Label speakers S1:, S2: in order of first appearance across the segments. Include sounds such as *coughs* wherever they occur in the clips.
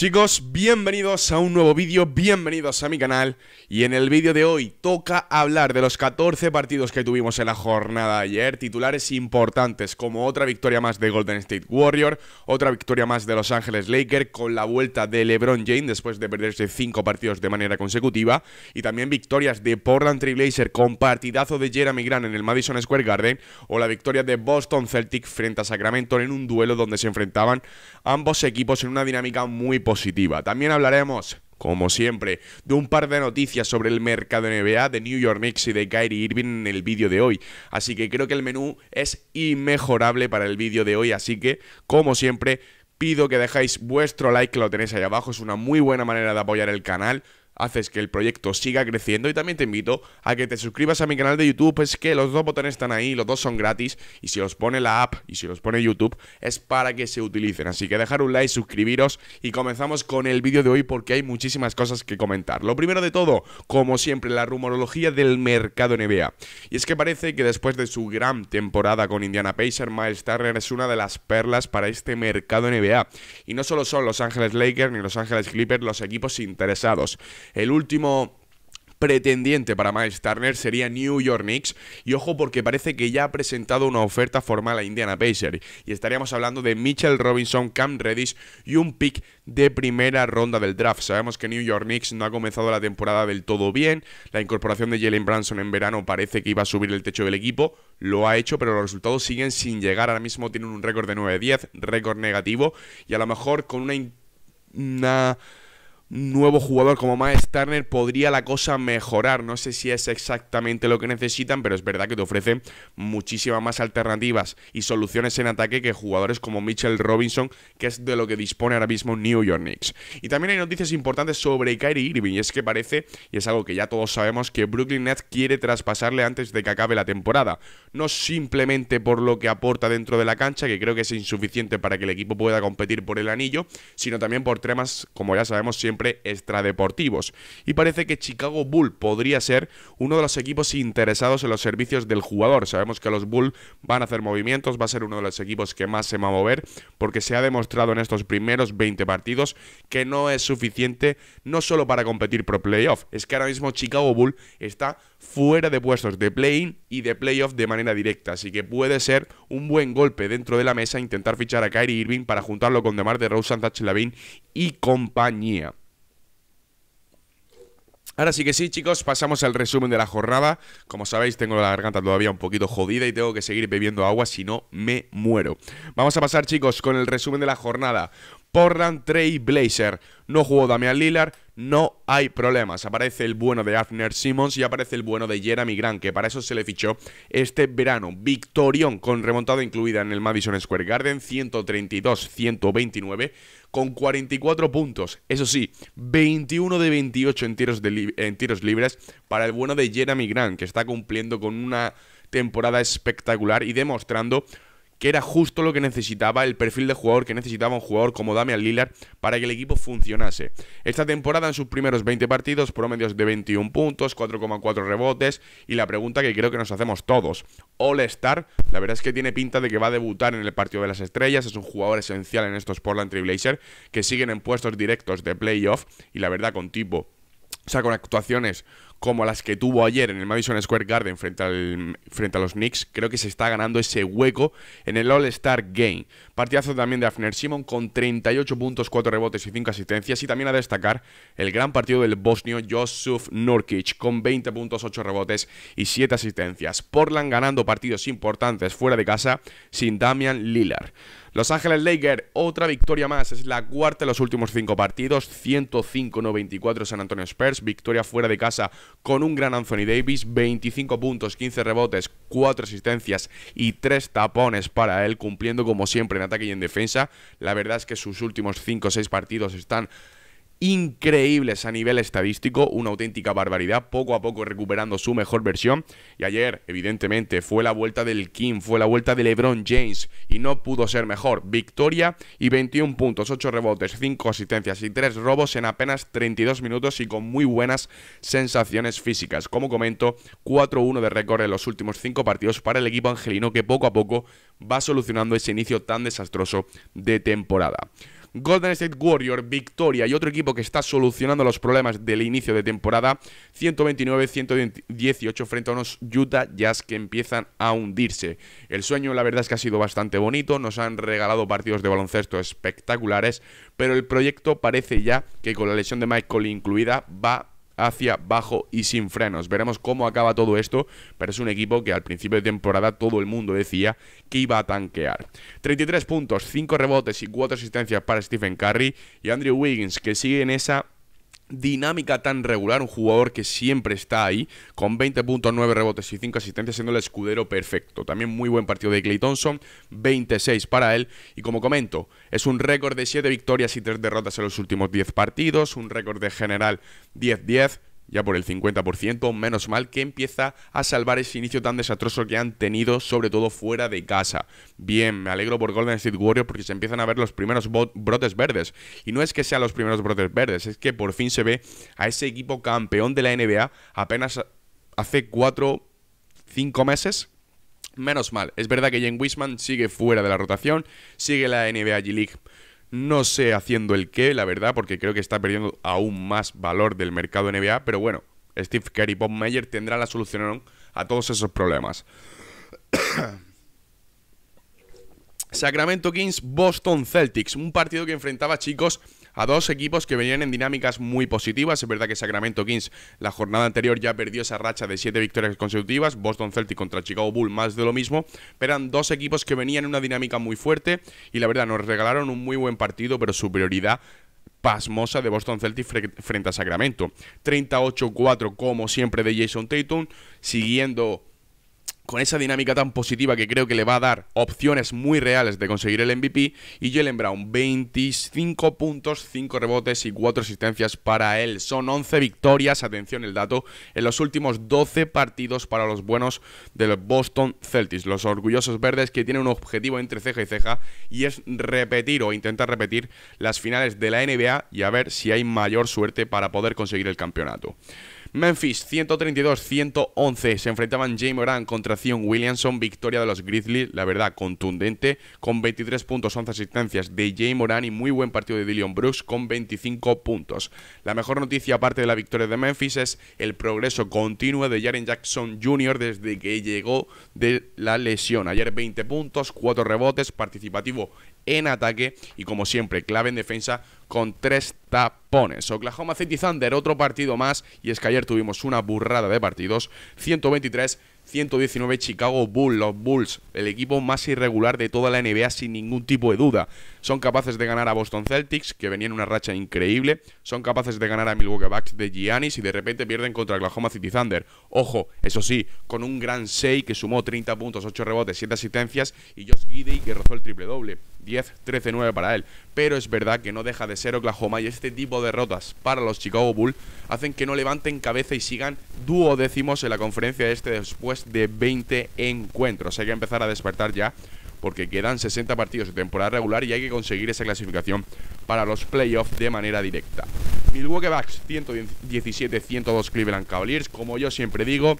S1: Chicos, bienvenidos a un nuevo vídeo, bienvenidos a mi canal y en el vídeo de hoy toca hablar de los 14 partidos que tuvimos en la jornada ayer, titulares importantes como otra victoria más de Golden State Warrior, otra victoria más de Los Ángeles Lakers con la vuelta de LeBron James después de perderse 5 partidos de manera consecutiva y también victorias de Portland Trailblazer con partidazo de Jeremy Grant en el Madison Square Garden o la victoria de Boston Celtic frente a Sacramento en un duelo donde se enfrentaban ambos equipos en una dinámica muy también hablaremos como siempre, de un par de noticias sobre el mercado NBA de New York Knicks y de Kyrie Irving en el vídeo de hoy. Así que creo que el menú es inmejorable para el vídeo de hoy, así que, como siempre, pido que dejáis vuestro like, que lo tenéis ahí abajo, es una muy buena manera de apoyar el canal haces que el proyecto siga creciendo y también te invito a que te suscribas a mi canal de YouTube, es pues que los dos botones están ahí, los dos son gratis y si os pone la app y si os pone YouTube es para que se utilicen, así que dejar un like, suscribiros y comenzamos con el vídeo de hoy porque hay muchísimas cosas que comentar. Lo primero de todo, como siempre, la rumorología del mercado NBA. Y es que parece que después de su gran temporada con Indiana Pacers, Miles Turner es una de las perlas para este mercado NBA. Y no solo son Los Ángeles Lakers ni Los Ángeles Clippers los equipos interesados. El último pretendiente para Miles Turner sería New York Knicks y ojo porque parece que ya ha presentado una oferta formal a Indiana Pacers y estaríamos hablando de Mitchell Robinson, Cam Reddish y un pick de primera ronda del draft. Sabemos que New York Knicks no ha comenzado la temporada del todo bien, la incorporación de Jalen Branson en verano parece que iba a subir el techo del equipo, lo ha hecho pero los resultados siguen sin llegar, ahora mismo tienen un récord de 9-10, récord negativo y a lo mejor con una... una nuevo jugador como Maestarner Turner podría la cosa mejorar. No sé si es exactamente lo que necesitan, pero es verdad que te ofrece muchísimas más alternativas y soluciones en ataque que jugadores como Mitchell Robinson, que es de lo que dispone ahora mismo New York Knicks. Y también hay noticias importantes sobre Kyrie Irving, y es que parece, y es algo que ya todos sabemos, que Brooklyn Nets quiere traspasarle antes de que acabe la temporada. No simplemente por lo que aporta dentro de la cancha, que creo que es insuficiente para que el equipo pueda competir por el anillo, sino también por temas, como ya sabemos, siempre extradeportivos. Y parece que Chicago Bull podría ser uno de los equipos interesados en los servicios del jugador. Sabemos que los Bull van a hacer movimientos, va a ser uno de los equipos que más se va a mover, porque se ha demostrado en estos primeros 20 partidos que no es suficiente no solo para competir por playoff, es que ahora mismo Chicago Bull está fuera de puestos de play-in y de playoff de manera directa, así que puede ser un buen golpe dentro de la mesa intentar fichar a Kyrie Irving para juntarlo con de DeRozan, Zach Lavin y compañía. Ahora sí que sí, chicos, pasamos al resumen de la jornada. Como sabéis, tengo la garganta todavía un poquito jodida y tengo que seguir bebiendo agua, si no me muero. Vamos a pasar, chicos, con el resumen de la jornada. Portland Trail Blazer. No jugó Damian Lillard, no hay problemas. Aparece el bueno de Afner Simmons y aparece el bueno de Jeremy Grant, que para eso se le fichó este verano. Victorión con remontada incluida en el Madison Square Garden, 132-129, con 44 puntos. Eso sí, 21 de 28 en tiros, en tiros libres para el bueno de Jeremy Grant, que está cumpliendo con una temporada espectacular y demostrando que era justo lo que necesitaba, el perfil de jugador que necesitaba un jugador como Damian Lillard para que el equipo funcionase. Esta temporada en sus primeros 20 partidos, promedios de 21 puntos, 4,4 rebotes y la pregunta que creo que nos hacemos todos, All Star, la verdad es que tiene pinta de que va a debutar en el partido de las estrellas, es un jugador esencial en estos Portland Trailblazers que siguen en puestos directos de playoff y la verdad con tipo, o sea, con actuaciones como las que tuvo ayer en el Madison Square Garden frente, al, frente a los Knicks, creo que se está ganando ese hueco en el All-Star Game. Partidazo también de Afner Simon con 38 puntos, 4 rebotes y 5 asistencias. Y también a destacar el gran partido del bosnio Josuf Nurkic con 20 puntos, 8 rebotes y 7 asistencias. Portland ganando partidos importantes fuera de casa sin Damian Lillard. Los Ángeles Lakers, otra victoria más. Es la cuarta de los últimos cinco partidos. 105-94 San Antonio Spurs. Victoria fuera de casa con un gran Anthony Davis, 25 puntos, 15 rebotes, 4 asistencias y 3 tapones para él, cumpliendo como siempre en ataque y en defensa. La verdad es que sus últimos 5 o 6 partidos están increíbles a nivel estadístico, una auténtica barbaridad, poco a poco recuperando su mejor versión. Y ayer, evidentemente, fue la vuelta del King, fue la vuelta de LeBron James y no pudo ser mejor. Victoria y 21 puntos, 8 rebotes, 5 asistencias y 3 robos en apenas 32 minutos y con muy buenas sensaciones físicas. Como comento, 4-1 de récord en los últimos 5 partidos para el equipo angelino que poco a poco va solucionando ese inicio tan desastroso de temporada. Golden State Warrior, victoria y otro equipo que está solucionando los problemas del inicio de temporada, 129-118 frente a unos Utah Jazz que empiezan a hundirse. El sueño la verdad es que ha sido bastante bonito, nos han regalado partidos de baloncesto espectaculares, pero el proyecto parece ya que con la lesión de Michael incluida va hacia abajo y sin frenos. Veremos cómo acaba todo esto, pero es un equipo que al principio de temporada todo el mundo decía que iba a tanquear. 33 puntos, 5 rebotes y 4 asistencias para Stephen Curry y Andrew Wiggins, que sigue en esa dinámica tan regular, un jugador que siempre está ahí, con 20.9 rebotes y 5 asistencias, siendo el escudero perfecto. También muy buen partido de Clay Thompson, 26 para él. Y como comento, es un récord de 7 victorias y 3 derrotas en los últimos 10 partidos, un récord de general 10-10 ya por el 50%, menos mal que empieza a salvar ese inicio tan desastroso que han tenido, sobre todo fuera de casa. Bien, me alegro por Golden State Warriors porque se empiezan a ver los primeros brotes verdes. Y no es que sean los primeros brotes verdes, es que por fin se ve a ese equipo campeón de la NBA apenas hace 4, 5 meses, Menos mal, es verdad que Jen Wisman sigue fuera de la rotación, sigue la NBA G League no sé haciendo el qué, la verdad, porque creo que está perdiendo aún más valor del mercado NBA, pero bueno, Steve Kerr y Bob Meyer tendrán la solución a todos esos problemas. *coughs* Sacramento Kings, Boston Celtics, un partido que enfrentaba chicos a dos equipos que venían en dinámicas muy positivas. Es verdad que Sacramento Kings la jornada anterior ya perdió esa racha de siete victorias consecutivas. Boston Celtic contra Chicago Bull, más de lo mismo. Pero eran dos equipos que venían en una dinámica muy fuerte y la verdad nos regalaron un muy buen partido, pero superioridad pasmosa de Boston Celtics frente a Sacramento. 38-4 como siempre de Jason Tatum, siguiendo con esa dinámica tan positiva que creo que le va a dar opciones muy reales de conseguir el MVP. Y Jalen Brown, 25 puntos, 5 rebotes y 4 asistencias para él. Son 11 victorias, atención el dato, en los últimos 12 partidos para los buenos del Boston Celtics. Los orgullosos verdes que tienen un objetivo entre ceja y ceja y es repetir o intentar repetir las finales de la NBA y a ver si hay mayor suerte para poder conseguir el campeonato. Memphis 132-111. Se enfrentaban James Moran contra Zion Williamson. Victoria de los Grizzlies, la verdad, contundente. Con 23 puntos, 11 asistencias de Jay Moran y muy buen partido de Dillion Brooks con 25 puntos. La mejor noticia, aparte de la victoria de Memphis, es el progreso continuo de Jaren Jackson Jr. desde que llegó de la lesión. Ayer 20 puntos, 4 rebotes, participativo en ataque y como siempre, clave en defensa con tres tapones. Oklahoma City Thunder, otro partido más. Y es que ayer tuvimos una burrada de partidos. 123. 119 Chicago Bulls, los Bulls, el equipo más irregular de toda la NBA sin ningún tipo de duda. Son capaces de ganar a Boston Celtics, que venían una racha increíble. Son capaces de ganar a Milwaukee Bucks de Giannis y de repente pierden contra Oklahoma City Thunder. Ojo, eso sí, con un gran 6 que sumó 30 puntos, 8 rebotes, 7 asistencias y Josh Gidey que rozó el triple doble. 10, 13, 9 para él. Pero es verdad que no deja de ser Oklahoma y este tipo de derrotas para los Chicago Bulls hacen que no levanten cabeza y sigan duodécimos en la conferencia este después de 20 encuentros. Hay que empezar a despertar ya porque quedan 60 partidos de temporada regular y hay que conseguir esa clasificación para los playoffs de manera directa. Milwaukee Bucks 117-102 Cleveland Cavaliers, como yo siempre digo,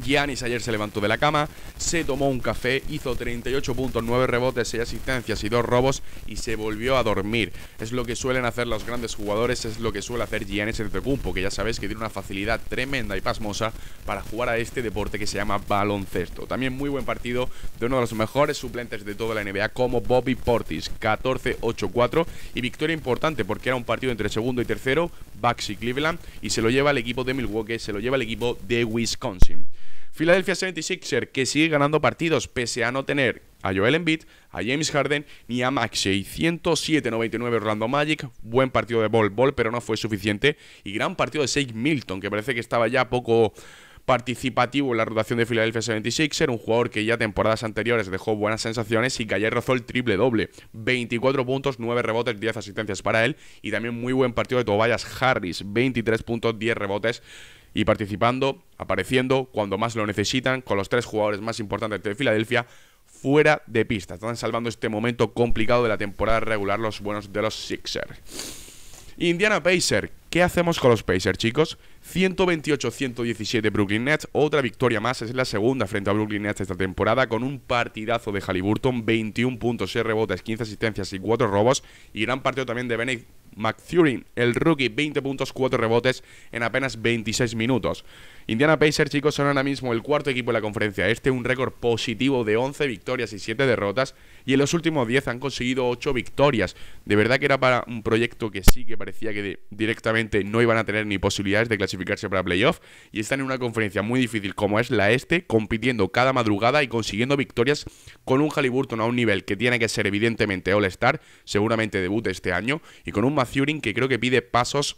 S1: Giannis ayer se levantó de la cama, se tomó un café, hizo 38 puntos, 9 rebotes, 6 asistencias y 2 robos y se volvió a dormir. Es lo que suelen hacer los grandes jugadores, es lo que suele hacer Giannis Antetokounmpo, que ya sabéis que tiene una facilidad tremenda y pasmosa para jugar a este deporte que se llama baloncesto. También muy buen partido de uno de los mejores suplentes de toda la NBA como Bobby Portis, 14-8-4 y victoria importante porque era un partido entre segundo y tercero, Bucks y Cleveland y se lo lleva el equipo de Milwaukee, se lo lleva el equipo de Wisconsin. Philadelphia 76er, que sigue ganando partidos pese a no tener a Joel Embiid, a James Harden ni a Maxey. 107-99 Orlando Magic, buen partido de Ball Ball, pero no fue suficiente. Y gran partido de Shake Milton, que parece que estaba ya poco participativo en la rotación de Philadelphia 76er, un jugador que ya temporadas anteriores dejó buenas sensaciones y que ayer rozó el triple doble, 24 puntos, 9 rebotes, 10 asistencias para él y también muy buen partido de Tobias Harris, 23 puntos, 10 rebotes y participando, apareciendo cuando más lo necesitan, con los tres jugadores más importantes de Filadelfia fuera de pista. Están salvando este momento complicado de la temporada regular los buenos de los Sixers. Indiana Pacers. ¿Qué hacemos con los Pacers, chicos? 128-117 Brooklyn Nets. Otra victoria más. Es la segunda frente a Brooklyn Nets esta temporada con un partidazo de Halliburton. 21 puntos, 6 rebotes, 15 asistencias y 4 robos. Y gran partido también de Benedict McThurin, el rookie, 20 puntos, 4 rebotes en apenas 26 minutos. Indiana Pacers, chicos, son ahora mismo el cuarto equipo de la conferencia este, un récord positivo de 11 victorias y 7 derrotas y en los últimos 10 han conseguido 8 victorias. De verdad que era para un proyecto que sí que parecía que directamente no iban a tener ni posibilidades de clasificarse para playoff y están en una conferencia muy difícil como es la este, compitiendo cada madrugada y consiguiendo victorias con un Halliburton a un nivel que tiene que ser evidentemente All-Star, seguramente debute este año, y con un Mazurin que creo que pide pasos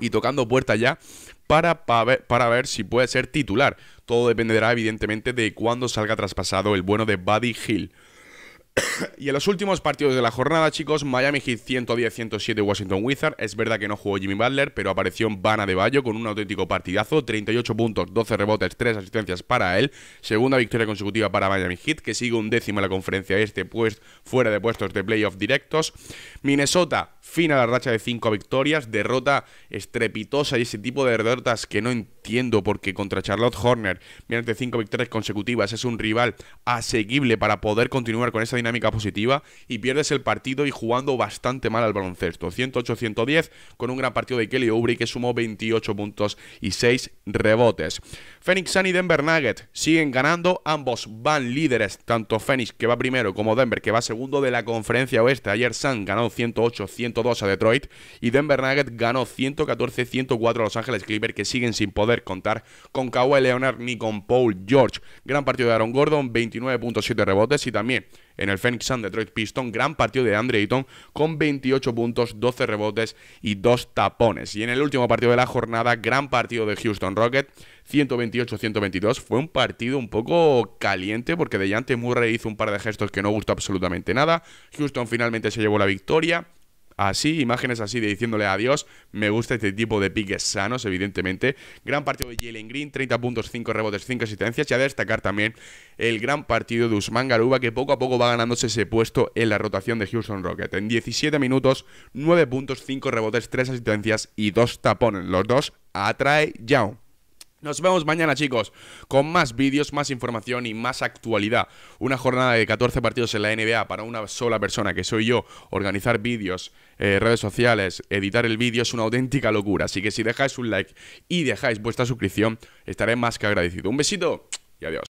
S1: y tocando puerta ya para, para ver si puede ser titular. Todo dependerá evidentemente de cuándo salga traspasado el bueno de Buddy Hill y en los últimos partidos de la jornada, chicos, Miami Heat 110-107 Washington Wizard. Es verdad que no jugó Jimmy Butler, pero apareció Vana de Bayo con un auténtico partidazo. 38 puntos, 12 rebotes, 3 asistencias para él. Segunda victoria consecutiva para Miami Heat, que sigue un décimo en la conferencia este, pues fuera de puestos de playoff directos. Minnesota, fin a la racha de 5 victorias. Derrota estrepitosa y ese tipo de derrotas que no porque contra Charlotte Horner, mediante cinco victorias consecutivas, es un rival asequible para poder continuar con esa dinámica positiva y pierdes el partido y jugando bastante mal al baloncesto. 108-110 con un gran partido de Kelly Oubre que sumó 28 puntos y 6 rebotes. Phoenix Sun y Denver Nugget siguen ganando, ambos van líderes, tanto Phoenix que va primero como Denver que va segundo de la conferencia oeste. Ayer Sun ganó 108-102 a Detroit y Denver Nugget ganó 114-104 a Los Ángeles Clippers que siguen sin poder contar con Kawhi Leonard ni con Paul George. Gran partido de Aaron Gordon, 29.7 rebotes y también en el Phoenix Sun Detroit Piston Gran partido de Andre Ayton con 28 puntos, 12 rebotes y 2 tapones. Y en el último partido de la jornada, gran partido de Houston Rocket, 128-122. Fue un partido un poco caliente porque Deyante Murray hizo un par de gestos que no gustó absolutamente nada. Houston finalmente se llevó la victoria así, imágenes así de diciéndole adiós. Me gusta este tipo de piques sanos, evidentemente. Gran partido de Jalen Green, 30 puntos, 5 rebotes, 5 asistencias. Y a destacar también el gran partido de Usman Garuba, que poco a poco va ganándose ese puesto en la rotación de Houston Rocket. En 17 minutos, 9 puntos, 5 rebotes, 3 asistencias y 2 tapones. Los dos atrae Young. Nos vemos mañana, chicos, con más vídeos, más información y más actualidad. Una jornada de 14 partidos en la NBA para una sola persona, que soy yo. Organizar vídeos, eh, redes sociales, editar el vídeo es una auténtica locura. Así que si dejáis un like y dejáis vuestra suscripción, estaré más que agradecido. Un besito y adiós.